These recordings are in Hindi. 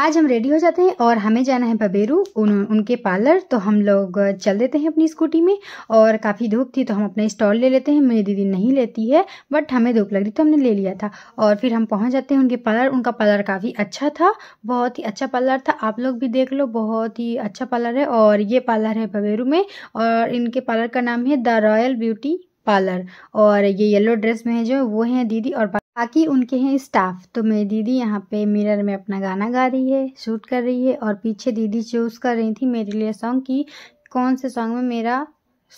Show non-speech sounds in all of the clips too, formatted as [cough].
आज हम रेडी हो जाते हैं और हमें जाना है बबेरू उन उनके पार्लर तो हम लोग चल देते हैं अपनी स्कूटी में और काफ़ी धूप थी तो हम अपना स्टॉल ले लेते हैं मेरी दीदी नहीं लेती है बट हमें धूप लग रही तो हमने ले लिया था और फिर हम पहुंच जाते हैं उनके पार्लर उनका पार्लर काफ़ी अच्छा था बहुत ही अच्छा पार्लर था आप लोग भी देख लो बहुत ही अच्छा पार्लर है और ये पार्लर है बबेरू में और इनके पार्लर का नाम है द रॉयल ब्यूटी पार्लर और ये येलो ड्रेस में है जो वो हैं दीदी और बाकी उनके हैं स्टाफ तो मेरी दीदी यहाँ पे मिरर में अपना गाना गा रही है शूट कर रही है और पीछे दीदी चूज़ कर रही थी मेरे लिए सॉन्ग की कौन से सॉन्ग में मेरा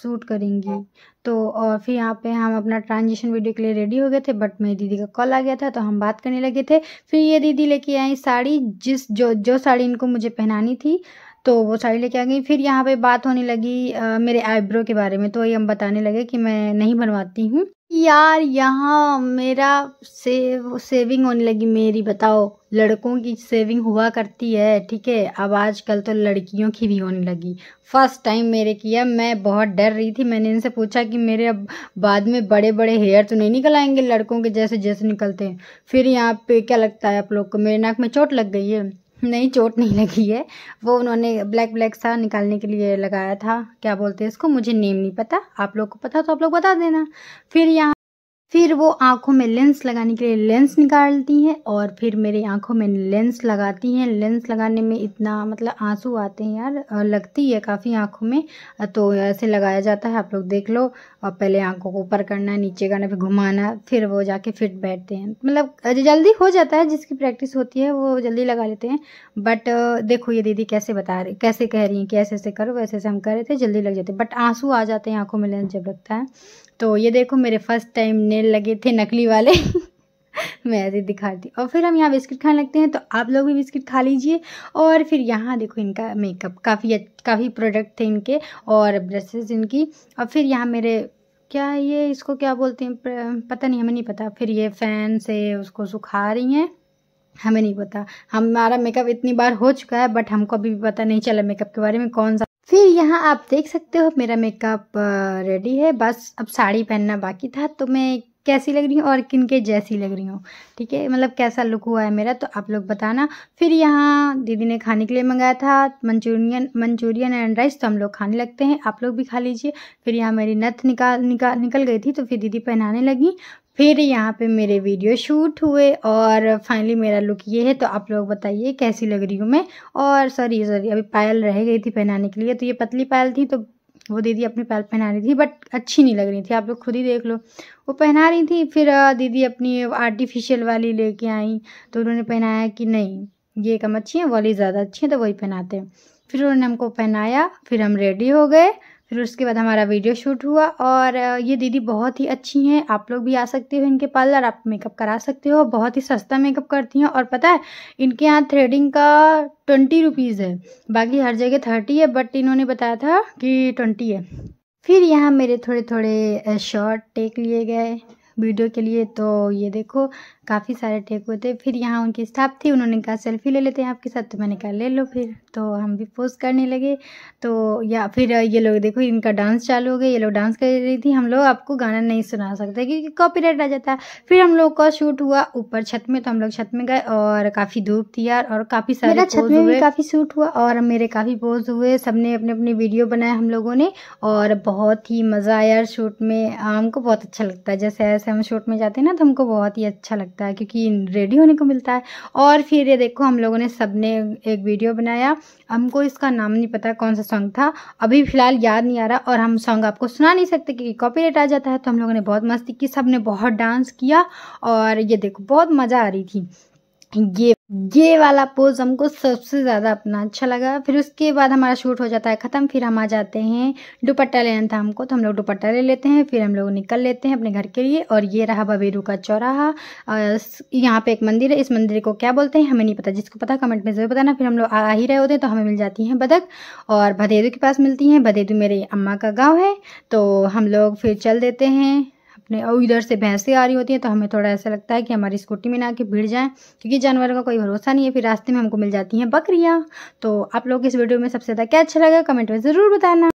शूट करेंगी तो और फिर यहाँ पे हम अपना ट्रांजिशन वीडियो के लिए रेडी हो गए थे बट मेरी दीदी का कॉल आ गया था तो हम बात करने लगे थे फिर ये दीदी लेके आई साड़ी जिस जो जो साड़ी इनको मुझे पहनानी थी तो वो साड़ी लेके आ गई फिर यहाँ पे बात होने लगी आ, मेरे आईब्रो के बारे में तो वही हम बताने लगे कि मैं नहीं बनवाती हूँ यार यहाँ मेरा सेव सेविंग होने लगी मेरी बताओ लड़कों की सेविंग हुआ करती है ठीक है अब आजकल तो लड़कियों की भी होने लगी फर्स्ट टाइम मेरे किया मैं बहुत डर रही थी मैंने इनसे पूछा कि मेरे अब बाद में बड़े बड़े हेयर तो नहीं निकल आएंगे लड़कों के जैसे जैसे निकलते हैं फिर यहाँ पे क्या लगता है आप लोग को मेरे नाक में चोट लग गई है नहीं चोट नहीं लगी है वो उन्होंने ब्लैक ब्लैक सा निकालने के लिए लगाया था क्या बोलते हैं इसको मुझे नेम नहीं पता आप लोग को पता तो आप लोग बता देना फिर यहाँ फिर वो आँखों में लेंस लगाने के लिए लेंस निकालती हैं और फिर मेरी आँखों में लेंस लगाती हैं लेंस लगाने में इतना मतलब आंसू आते हैं यार लगती है काफ़ी आँखों में तो ऐसे लगाया जाता है आप लोग देख लो और पहले आंखों को ऊपर करना नीचे करना फिर घुमाना फिर वो जाके फिट बैठते हैं मतलब जल्दी हो जाता है जिसकी प्रैक्टिस होती है वो जल्दी लगा लेते हैं बट देखो ये दीदी कैसे बता रही कैसे कह रही हैं कि ऐसे ऐसे करो वैसे ऐसे हम कर रहे थे जल्दी लग जाते बट आंसू आ जाते हैं आँखों में लेंस जब लगता है तो ये देखो मेरे फर्स्ट टाइम नेल लगे थे नकली वाले [laughs] मैं ऐसे दिखाती और फिर हम यहाँ बिस्किट खाने लगते हैं तो आप लोग भी बिस्किट खा लीजिए और फिर यहाँ देखो इनका मेकअप काफ़ी काफ़ी प्रोडक्ट थे इनके और ब्रशेज इनकी और फिर यहाँ मेरे क्या ये इसको क्या बोलते हैं पता नहीं हमें नहीं पता फिर ये फ़ैन से उसको सुखा रही हैं हमें नहीं पता हमारा मेकअप इतनी बार हो चुका है बट हमको अभी भी पता नहीं चला मेकअप के बारे में कौन सा फिर यहाँ आप देख सकते हो मेरा मेकअप रेडी है बस अब साड़ी पहनना बाकी था तो मैं कैसी लग रही हूँ और किन के जैसी लग रही हूँ ठीक है मतलब कैसा लुक हुआ है मेरा तो आप लोग बताना फिर यहाँ दीदी ने खाने के लिए मंगाया था मंचूरियन मंचूरियन एंड राइस तो हम लोग खाने लगते हैं आप लोग भी खा लीजिए फिर यहाँ मेरी नथ निकाल निकाल निकल गई थी तो फिर दीदी पहनाने लगी फिर यहाँ पे मेरे वीडियो शूट हुए और फाइनली मेरा लुक ये है तो आप लोग बताइए कैसी लग रही हूँ मैं और सॉरी सॉरी अभी पायल रह गई थी पहनाने के लिए तो ये पतली पायल थी तो वो दीदी अपनी पायल पहना रही थी बट अच्छी नहीं लग रही थी आप लोग खुद ही देख लो वो पहना रही थी फिर दीदी अपनी आर्टिफिशियल वाली लेके आई तो उन्होंने पहनाया कि नहीं ये कम अच्छी है वाली ज़्यादा अच्छी है तो वही पहनाते हैं फिर उन्होंने हमको पहनाया फिर हम रेडी हो गए फिर उसके बाद हमारा वीडियो शूट हुआ और ये दीदी बहुत ही अच्छी हैं आप लोग भी आ सकते हो इनके पार्लर आप मेकअप करा सकते हो बहुत ही सस्ता मेकअप करती हैं और पता है इनके यहाँ थ्रेडिंग का ट्वेंटी रुपीज़ है बाकी हर जगह थर्टी है बट इन्होंने बताया था कि ट्वेंटी है फिर यहाँ मेरे थोड़े थोड़े शॉर्ट टेक लिए गए वीडियो के लिए तो ये देखो काफ़ी सारे टेक हुए थे फिर यहाँ उनकी स्टाफ थी उन्होंने कहा सेल्फी ले लेते हैं आपके साथ तो मैंने कहा ले लो फिर तो हम भी पोस्ट करने लगे तो या फिर ये लोग देखो इनका डांस चालू हो गया ये लोग डांस कर रही थी हम लोग आपको गाना नहीं सुना सकते क्योंकि कॉपीराइट आ जाता है फिर हम लोग का शूट हुआ ऊपर छत में तो हम लोग छत में गए और काफ़ी धूप थी यार और काफ़ी सारे मेरा छत में भी काफ़ी शूट हुआ और मेरे काफ़ी पोज हुए सब ने अपने अपने वीडियो बनाए हम लोगों ने और बहुत ही मज़ा आया शूट में हमको बहुत अच्छा लगता है जैसे ऐसे हम शूट में जाते हैं ना तो हमको बहुत ही अच्छा लगता है लगता है क्योंकि रेडी होने को मिलता है और फिर ये देखो हम लोगों ने सब ने एक वीडियो बनाया हमको इसका नाम नहीं पता कौन सा सॉन्ग था अभी फ़िलहाल याद नहीं आ रहा और हम सॉन्ग आपको सुना नहीं सकते क्योंकि कॉपी आ जाता है तो हम लोगों ने बहुत मस्ती की सब ने बहुत डांस किया और ये देखो बहुत मज़ा आ रही थी ये ये वाला पोज हमको सबसे ज़्यादा अपना अच्छा लगा फिर उसके बाद हमारा शूट हो जाता है ख़त्म फिर हम आ जाते हैं दुपट्टा लेना था हमको तो हम लोग दुपट्टा ले लेते हैं फिर हम लोग निकल लेते हैं अपने घर के लिए और ये रहा बबेरू का चौराहा यहाँ पे एक मंदिर है इस मंदिर को क्या बोलते हैं हमें नहीं पता जिसको पता कमेंट में ज़रूर बताना फिर हम लोग आ ही रहे होते हैं तो हमें मिल जाती हैं बदख और भदेदू के पास मिलती हैं भदेदू मेरे अम्मा का गाँव है तो हम लोग फिर चल देते हैं अपने और इधर से भैंसें आ रही होती हैं तो हमें थोड़ा ऐसा लगता है कि हमारी स्कूटी में ना के भिड़ जाएँ क्योंकि जानवर का कोई भरोसा नहीं है फिर रास्ते में हमको मिल जाती हैं बकरियाँ तो आप लोग इस वीडियो में सबसे ज़्यादा क्या अच्छा लगा कमेंट में ज़रूर बताना